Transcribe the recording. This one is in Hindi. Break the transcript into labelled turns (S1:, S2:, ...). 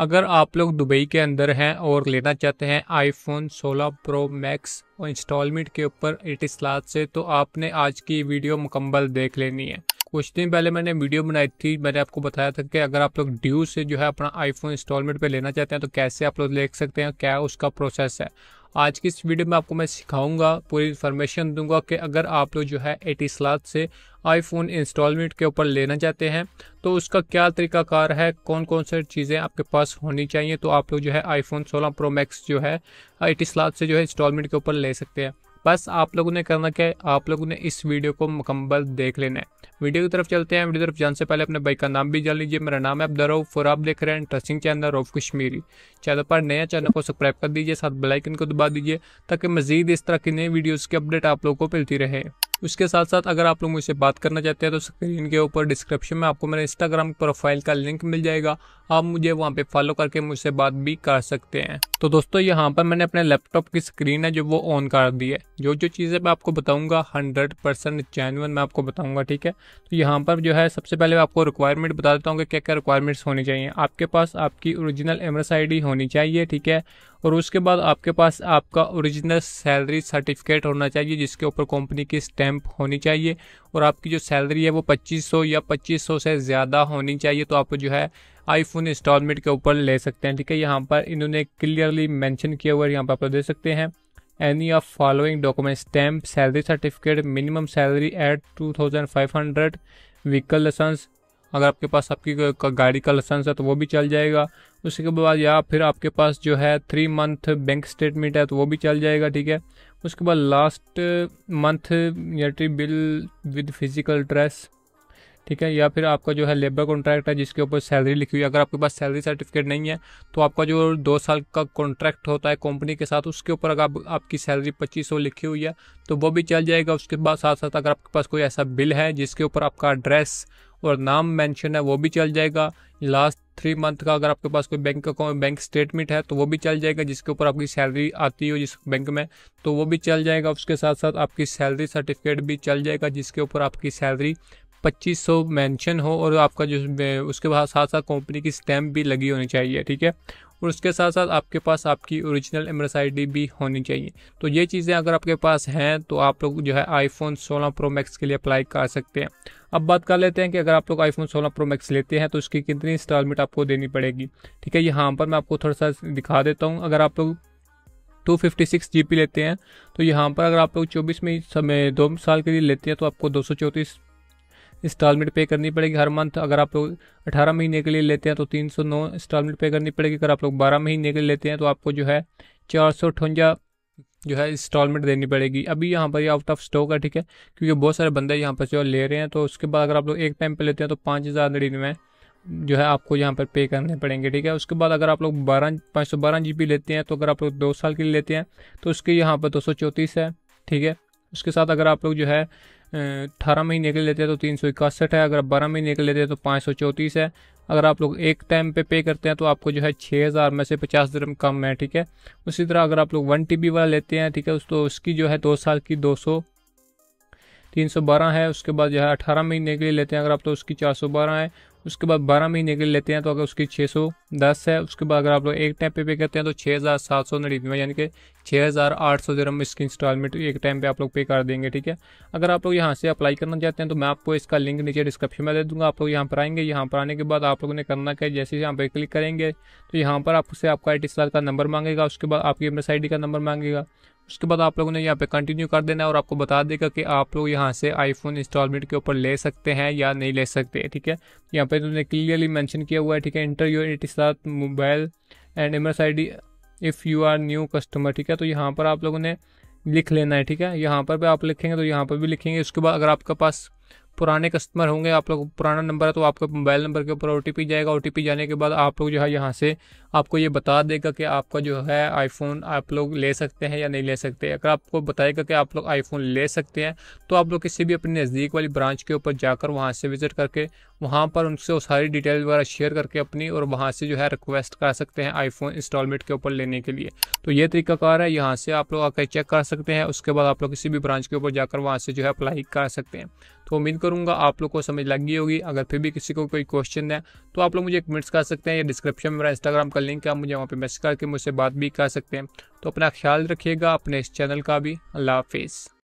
S1: अगर आप लोग दुबई के अंदर हैं और लेना चाहते हैं आईफोन 16 प्रो मैक्स और इंस्टॉलमेंट के ऊपर एटीस लाख से तो आपने आज की वीडियो मुकम्मल देख लेनी है कुछ दिन पहले मैंने वीडियो बनाई थी मैंने आपको बताया था कि अगर आप लोग ड्यू से जो है अपना आईफोन इंस्टॉलमेंट पे लेना चाहते हैं तो कैसे आप लोग देख सकते हैं क्या उसका प्रोसेस है आज की इस वीडियो में आपको मैं सिखाऊंगा पूरी इन्फॉर्मेशन दूंगा कि अगर आप लोग जो है एटीसलात से आईफोन इंस्टॉलमेंट के ऊपर लेना चाहते हैं तो उसका क्या तरीकाकार है कौन कौन सी चीज़ें आपके पास होनी चाहिए तो आप लोग जो है आईफोन 16 प्रो मैक्स जो है एटीसलात से जो है इंस्टॉलमेंट के ऊपर ले सकते हैं बस आप लोगों ने करना क्या है आप लोगों ने इस वीडियो को मुकम्मल देख लेना है वीडियो की तरफ चलते हैं वीडियो तरफ जाने से पहले अपने बाइक का नाम भी जान लीजिए मेरा नाम है अब्दर रऊफ और आप देख रहे हैं interesting channel of Kashmiri channel पर नया चैनल को सब्सक्राइब कर दीजिए साथ बेलाइकन को दबा दीजिए ताकि मजीद इस तरह की नई वीडियोज़ की अपडेट आप लोगों को मिलती रहे उसके साथ साथ अगर आप लोग मुझसे बात करना चाहते हैं तो स्क्रीन के ऊपर डिस्क्रिप्शन में आपको मेरे इंस्टाग्राम प्रोफाइल का लिंक मिल जाएगा आप मुझे वहाँ पे फॉलो करके मुझसे बात भी कर सकते हैं तो दोस्तों यहाँ पर मैंने अपने लैपटॉप की स्क्रीन है जो वो ऑन कर दी है जो जो चीज़ें मैं आपको बताऊँगा हंड्रेड परसेंट मैं आपको बताऊँगा ठीक है तो यहाँ पर जो है सबसे पहले मैं आपको रिक्वायरमेंट बता देता हूँ कि क्या क्या रिक्वायरमेंट्स होनी चाहिए आपके पास आपकी ओरिजिनल एमरस आई होनी चाहिए ठीक है और उसके बाद आपके पास आपका ओरिजिनल सैलरी सर्टिफिकेट होना चाहिए जिसके ऊपर कंपनी की स्टैंप होनी चाहिए और आपकी जो सैलरी है वो 2500 या 2500 से ज़्यादा होनी चाहिए तो आप जो है आईफोन इंस्टॉलमेंट के ऊपर ले सकते हैं ठीक है यहाँ पर इन्होंने क्लियरली मैंशन किया हुआ है यहाँ पर आप दे सकते हैं any of following document stamp salary certificate minimum salary at two thousand five hundred vehicle licence अगर आपके पास आपकी गाड़ी का लाइसेंस है तो वो भी चल जाएगा उसके बाद या फिर आपके पास जो है थ्री मंथ बैंक स्टेटमेंट है तो वो भी चल जाएगा ठीक है उसके बाद last month utility bill with physical address ठीक है या फिर आपका जो है लेबर कॉन्ट्रैक्ट है जिसके ऊपर सैलरी लिखी हुई है अगर आपके पास सैलरी सर्टिफिकेट नहीं है तो आपका जो दो साल का कॉन्ट्रैक्ट होता है कंपनी के साथ उसके ऊपर अगर आप, आपकी सैलरी पच्चीस सौ लिखी हुई है तो वो भी चल जाएगा उसके बाद साथ साथ अगर आपके पास कोई ऐसा बिल है जिसके ऊपर आपका एड्रेस और नाम मैंशन है वो भी चल जाएगा लास्ट थ्री मंथ का अगर आपके पास कोई बैंक अकाउंट बैंक स्टेटमेंट है तो वो भी चल जाएगा जिसके ऊपर आपकी सैलरी आती हो जिस बैंक में तो वो भी चल जाएगा उसके साथ साथ आपकी सैलरी सर्टिफिकेट भी चल जाएगा जिसके ऊपर आपकी सैलरी पच्चीस सौ मैंशन हो और आपका जो उसके बाद साथ साथ कंपनी की स्टैम्प भी लगी होनी चाहिए ठीक है और उसके साथ साथ आपके पास आपकी ओरिजिनल एम एस भी होनी चाहिए तो ये चीज़ें अगर आपके पास हैं तो आप लोग जो है आईफोन 16 प्रो मैक्स के लिए अप्लाई कर सकते हैं अब बात कर लेते हैं कि अगर आप लोग आईफोन 16 प्रो मैक्स लेते हैं तो उसकी कितनी इंस्टॉलमेंट आपको देनी पड़ेगी ठीक है यहाँ पर मैं आपको थोड़ा सा दिखा देता हूँ अगर आप लोग टू फिफ्टी सिक्स जी लेते हैं तो यहाँ पर अगर आप लोग चौबीस में समय दो साल के लिए लेते हैं तो आपको दो सौ चौंतीस इंस्टॉलमेंट पे करनी पड़ेगी हर मंथ अगर आप लोग अठारह महीने के लिए लेते हैं तो तीन सौ नौ इंस्टॉलमेंट पे करनी पड़ेगी अगर आप लोग बारह महीने के लिए लेते हैं तो आपको जो है चार सौ अठवंजा जो है इंस्टॉलमेंट देनी पड़ेगी अभी यहाँ पर ये आउट ऑफ स्टॉक है ठीक है क्योंकि बहुत सारे बंदे यहाँ पर जो ले रहे हैं तो उसके बाद अगर आप लोग एक टाइम पर लेते हैं तो पाँच हज़ार नड़िनवे जो है आपको यहाँ पर पे करने पड़ेंगे ठीक है उसके बाद अगर आप लोग बारह पाँच सौ बारह जी बी लेते हैं तो अगर आप लोग दो साल के लिए लेते हैं तो उसके यहाँ पर दो सौ चौंतीस है ठीक है उसके साथ अगर आप लोग जो है अठारह महीने के लेते हैं तो तीन सौ इकसठ है अगर आप बारह महीने के लेते हैं तो पाँच सौ चौंतीस है अगर आप लोग एक टाइम पे पे करते हैं तो आपको जो है छः हज़ार में से पचास दरम कम है ठीक है उसी तरह अगर आप लोग वन टी वाला लेते हैं ठीक है उस तो उसकी जो है दो साल की दो सौ तीन सौ बारह है उसके बाद जो है अठारह महीने के लिए लेते हैं अगर आप तो उसकी चार सौ बारह है उसके बाद बारह महीने के लेते हैं तो अगर उसकी छः सौ दस है उसके बाद अगर आप लोग एक टाइम पे पे करते हैं तो छः हज़ार सात सौ नड़िनवे यानी कि छः हज़ार आठ सौ जरम इसकी इंस्टॉलमेंट एक टाइम पे आप लोग पे कर देंगे ठीक है अगर आप लोग यहाँ से अप्लाई करना चाहते हैं तो मैं आपको इसका लिंक नीचे डिस्क्रिप्शन में दे दूँगा आप लोग यहाँ पर आएंगे यहाँ पर आने के बाद आप लोगों ने करना क्या जैसे यहाँ पर क्लिक करेंगे तो यहाँ पर आपसे आपका आई टी का नंबर मांगेगा उसके बाद आपकी एम एस का नंबर मांगेगा उसके बाद आप लोगों ने यहाँ पे कंटिन्यू कर देना है और आपको बता देगा कि आप लोग यहाँ से आईफोन इंस्टॉलमेंट के ऊपर ले सकते हैं या नहीं ले सकते ठीक है यहाँ पे पे उन्होंने क्लियरली मेंशन किया हुआ है ठीक है इंटर योर इट साथ mobile and M S I D if you are new customer ठीक है तो यहाँ पर आप लोगों ने लिख लेना है ठीक है यहाँ पर भी आप लिखेंगे तो यहाँ पर भी लिखेंगे उसके बाद अगर आपके पास पुराने कस्टमर होंगे आप लोग पुराना नंबर है तो आपके मोबाइल नंबर के ऊपर ओ जाएगा ओ जाने के बाद आप लोग जो है यहाँ से आपको ये बता देगा कि आपका जो है आईफोन आप लोग ले सकते हैं या नहीं ले सकते अगर आपको बताएगा कि आप लोग आईफोन ले सकते हैं तो आप लोग किसी भी अपने नज़दीक वाली ब्रांच के ऊपर जाकर वहाँ से विज़िट करके वहाँ पर उनसे वो सारी डिटेल वगैरह शेयर करके अपनी और वहाँ से जो है रिक्वेस्ट कर सकते हैं आईफोन इंस्टॉलमेंट के ऊपर लेने के लिए तो ये तरीकाकार है यहाँ से आप लोग आकर चेक कर सकते हैं उसके बाद आप लोग किसी भी ब्रांच के ऊपर जाकर वहाँ से जो है अप्लाई कर सकते हैं तो उम्मीद करूंगा आप लोग को समझ लग गई होगी अगर फिर भी किसी को कोई क्वेश्चन है तो आप लोग मुझे एक मिनट्स कर सकते हैं या डिस्क्रिप्शन में मेरा इंस्टाग्राम का लिंक है मुझे वहाँ पर मैसेज करके मुझसे बात भी कर सकते हैं तो अपना ख्याल रखिएगा अपने इस चैनल का भी अल्लाह हाफिज़